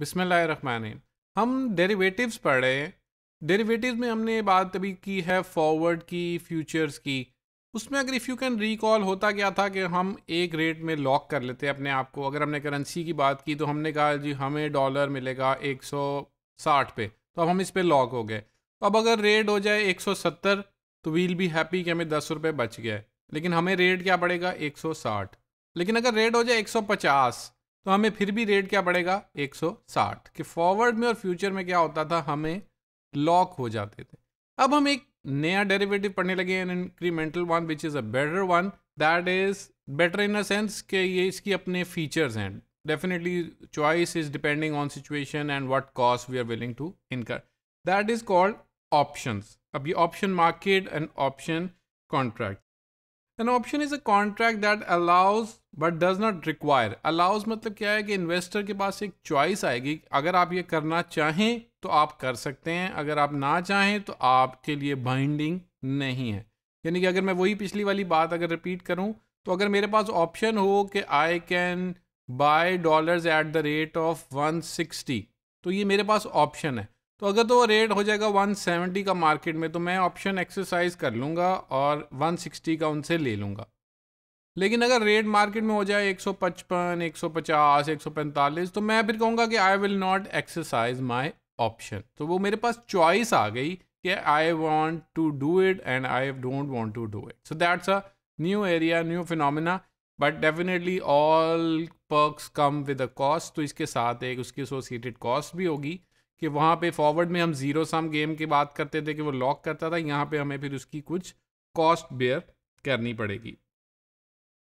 बिसमीम हम डेरिवेटिव्स पढ़े डेरिवेटिव्स में हमने बात अभी की है फॉरवर्ड की फ्यूचर्स की उसमें अगर इफ़ यू कैन रिकॉल होता क्या था कि हम एक रेट में लॉक कर लेते हैं अपने आप को अगर हमने करेंसी की बात की तो हमने कहा जी हमें डॉलर मिलेगा 160 पे तो अब हम इस पर लॉक हो गए तो अब अगर रेट हो जाए 170 तो वील बी हैप्पी कि हमें दस रुपये बच गए लेकिन हमें रेट क्या पड़ेगा साठ लेकिन अगर रेट हो जाए पचास तो हमें फिर भी रेट क्या पड़ेगा 160 कि फॉरवर्ड में और फ्यूचर में क्या होता था हमें लॉक हो जाते थे अब हम एक नया डेरिवेटिव पढ़ने लगे an incremental one which is a better one that is better in a sense कि ये इसकी अपने फीचर्स हैं definitely choice is depending on situation and what cost we are willing to incur that is called option अब ये option market and option contract an option is a contract that allows but does not require allows मतलब क्या है कि investor के पास एक choice आएगी अगर आप ये करना चाहें तो आप कर सकते हैं अगर आप ना चाहें तो आपके लिए बाइंडिंग नहीं है यानी कि अगर मैं वही पिछली वाली बात अगर रिपीट करूं तो अगर मेरे पास ऑप्शन हो कि I can buy dollars at the rate of 160 तो ये मेरे पास ऑप्शन है तो अगर तो वो रेट हो जाएगा 170 का मार्केट में तो मैं ऑप्शन एक्सरसाइज कर लूँगा और 160 का उनसे ले लूँगा लेकिन अगर रेट मार्केट में हो जाए 155, 150, 145 तो मैं फिर कहूँगा कि I will not exercise my option तो वो मेरे पास चॉइस आ गई कि I want to do it and I don't want to do it so that's a new area new phenomena but definitely all perks come with a cost तो इसके साथ एक उसकी एसोसिएटेड कॉस्ट भी होगी कि वहाँ पे फॉरवर्ड में हम ज़ीरो सम गेम की बात करते थे कि वो लॉक करता था यहाँ पे हमें फिर उसकी कुछ कॉस्ट बेयर करनी पड़ेगी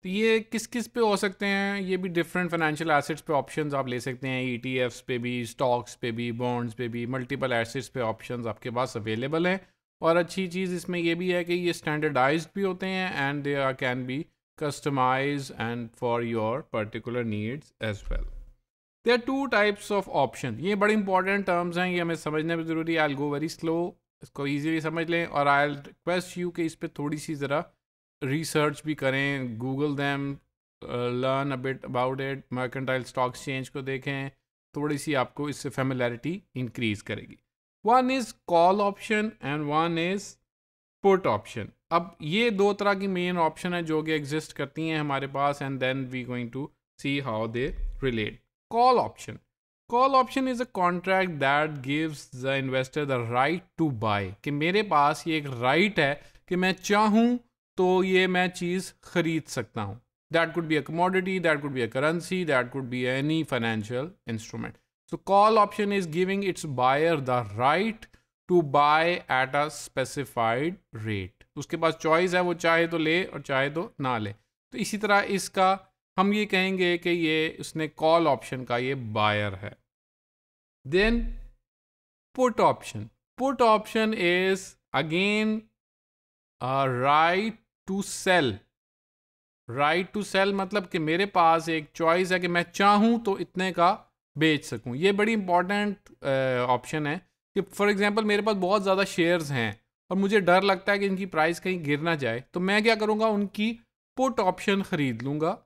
तो ये किस किस पे हो सकते हैं ये भी डिफरेंट फाइनेंशियल एसेट्स पे ऑप्शंस आप ले सकते हैं ई e पे भी स्टॉक्स पे भी बॉन्ड्स पे भी मल्टीपल एसेट्स पे ऑप्शंस आपके पास अवेलेबल हैं और अच्छी चीज़ इसमें ये भी है कि ये स्टैंडर्डाइज भी होते हैं and they are can be customize and for your particular needs as well they are two types of option ये बड़े इंपॉर्टेंट टर्म्स हैं ये हमें समझने में ज़रूरी आई गो वेरी स्लो इसको ईजीली समझ लें और आई रिक्वेस्ट यू कि इस पर थोड़ी सी ज़रा रिसर्च भी करें Google them learn a bit about it mercantile stock exchange को देखें थोड़ी सी आपको इससे फेमिलैरिटी इंक्रीज करेगी one is call option and one is put option अब ये दो तरह की मेन ऑप्शन है जो कि एग्जिस्ट करती हैं हमारे पास and then we going to see how they relate call option. Call option is a contract that gives the investor the right to buy. कि मेरे पास ये एक right है कि मैं चाहूँ तो ये मैं चीज़ खरीद सकता हूँ that could be a commodity that could be a currency that could be any financial instrument so call option is giving its buyer the right to buy at a specified rate उसके पास choice है वो चाहे तो ले और चाहे तो ना ले तो इसी तरह इसका हम ये कहेंगे कि ये उसने कॉल ऑप्शन का ये बायर है then put option put option is again right to sell right to sell मतलब कि मेरे पास एक चॉइस है कि मैं चाहूँ तो इतने का बेच सकूँ ये बड़ी इंपॉर्टेंट ऑप्शन uh, है कि फॉर एग्जांपल मेरे पास बहुत ज़्यादा शेयर्स हैं और मुझे डर लगता है कि इनकी प्राइस कहीं गिर ना जाए तो मैं क्या करूँगा उनकी पुट ऑप्शन ख़रीद लूँगा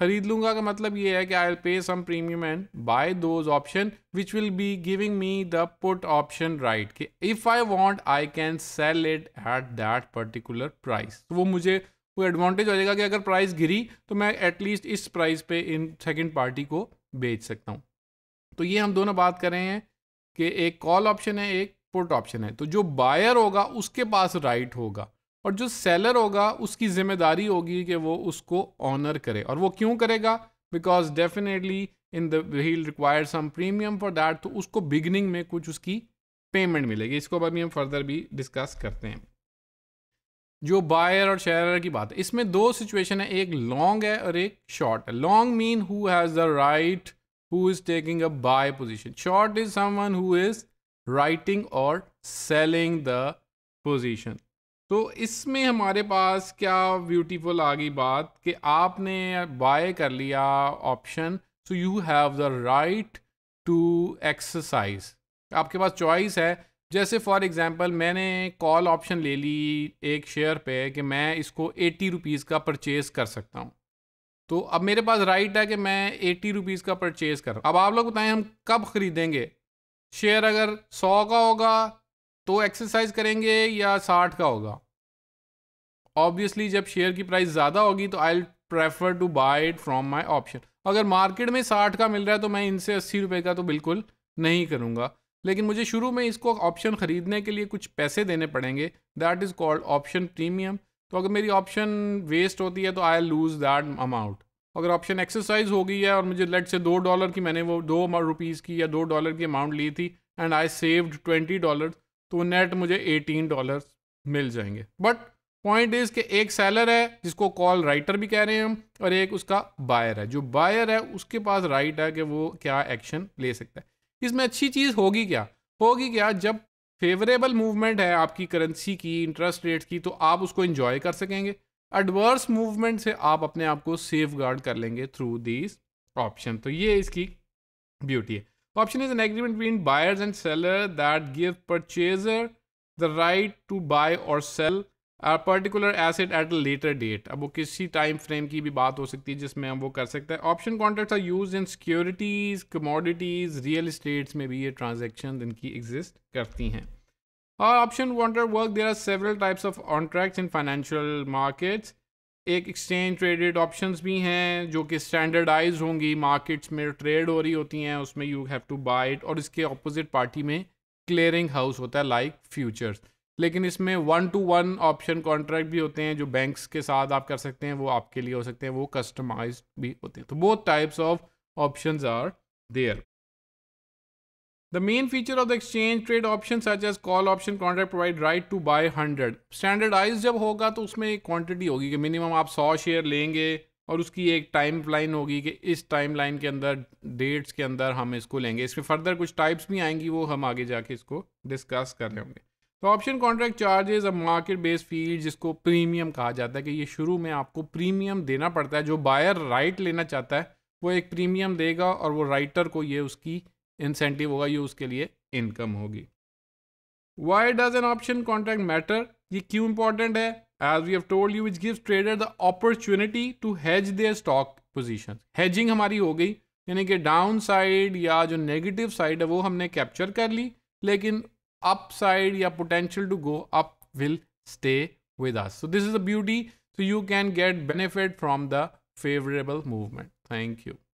खरीद लूंगा का मतलब ये है कि I pay some premium and buy those option which will be giving me the put option right कि if I want I can sell it at that particular price तो वो मुझे कोई एडवांटेज हो जाएगा कि अगर प्राइस गिरी तो मैं एटलीस्ट इस प्राइस पे इन सेकेंड पार्टी को बेच सकता हूँ तो ये हम दोनों बात कर रहे हैं कि एक कॉल ऑप्शन है एक पुट ऑप्शन है तो जो बायर होगा उसके पास राइट होगा और जो सेलर होगा उसकी जिम्मेदारी होगी कि वो उसको ऑनर करे और वो क्यों करेगा because definitely in the will require some premium for that तो उसको बिगनिंग में कुछ उसकी पेमेंट मिलेगी इसको अभी हम फर्दर भी डिस्कस करते हैं जो बायर और शेयर की बात है इसमें दो सिचुएशन है एक लॉन्ग है और एक शॉर्ट है long mean who has the right who is taking a buy position short is someone who is writing और सेलिंग द पोजीशन तो इसमें हमारे पास क्या ब्यूटीफुल आ गई बात कि आपने बाय कर लिया option so you have the right to exercise आपके पास चॉइस है जैसे फॉर एग्जांपल मैंने कॉल ऑप्शन ले ली एक शेयर पे कि मैं इसको एटी रुपीज़ का परचेज़ कर सकता हूँ तो अब मेरे पास राइट है कि मैं एटी रुपीज़ का परचेज़ कर अब आप लोग बताएं हम कब ख़रीदेंगे शेयर अगर सौ का होगा तो एक्सरसाइज करेंगे या साठ का होगा ऑब्वियसली जब शेयर की प्राइस ज़्यादा होगी तो I prefer to buy it from my option अगर मार्केट में साठ का मिल रहा है तो मैं इनसे अस्सी रुपये का तो बिल्कुल नहीं करूँगा लेकिन मुझे शुरू में इसको ऑप्शन ख़रीदने के लिए कुछ पैसे देने पड़ेंगे that is called option premium तो अगर मेरी ऑप्शन वेस्ट होती है तो आई लूज़ दैट अमाउंट अगर ऑप्शन एक्सरसाइज हो गई है और मुझे लेट से दो डॉलर की मैंने वो दो रुपीज़ की या दो डॉलर की अमाउंट ली थी and I saved twenty dollar तो नेट मुझे एटीन डॉलर मिल जाएंगे बट पॉइंट इज के एक सेलर है जिसको कॉल राइटर भी कह रहे हैं हम और एक उसका बायर है जो बायर है उसके पास राइट है कि वो क्या एक्शन ले सकता है इसमें अच्छी चीज़ होगी क्या होगी क्या जब फेवरेबल मूवमेंट है आपकी करेंसी की इंटरेस्ट रेट की तो आप उसको इन्जॉय कर सकेंगे एडवर्स मूवमेंट से आप अपने आप को सेफ गार्ड कर लेंगे थ्रू दिस ऑप्शन तो ये इसकी ब्यूटी है option is an agreement between buyers and seller that give purchaser the right to buy or sell a particular asset at a later date ab wo kisi time frame ki bhi baat ho sakti hai jisme hum wo kar sakte hain option contracts are used in securities commodities real estates mein bhi ye transactions inki exist karti hain और option want to work there are several types of contracts in financial markets. एक exchange traded options भी हैं जो कि standardise होंगी markets में trade हो रही होती हैं उसमें you have to buy it और इसके ऑपोजिट पार्टी में क्लियरिंग हाउस होता है लाइक like फ्यूचर्स लेकिन इसमें one to one option contract भी होते हैं जो बैंक्स के साथ आप कर सकते हैं वो आपके लिए हो सकते हैं वो कस्टमाइज भी होते हैं तो बहुत types of option are there The main feature of the exchange trade option such as call option contract provide right to buy 100. Standardize जब होगा तो उसमें एक क्वान्टिटी होगी कि मिनिमम आप 100 शेयर लेंगे और उसकी एक टाइम लाइन होगी कि इस टाइम लाइन के अंदर डेट्स के अंदर हम इसको लेंगे इसमें फर्दर कुछ टाइप्स भी आएंगी वो हम आगे जाके इसको डिस्कस कर रहे होंगे तो option contract charges a market based field जिसको प्रीमियम कहा जाता है कि ये शुरू में आपको प्रीमियम देना पड़ता है जो बायर राइट लेना चाहता है वो एक प्रीमियम देगा और वो राइटर को ये उसकी इंसेंटिव होगा ये उसके लिए इनकम होगी why does an option contract matter ये क्यों इंपॉर्टेंट है as we have told you which give trader the opportunity to hedge their stock position hedging हमारी हो गई यानी कि डाउन साइड या जो नेगेटिव साइड है वो हमने कैप्चर कर ली लेकिन अप साइड या potential to go up will stay with us so this is a beauty so you can get benefit from the favourable movement thank you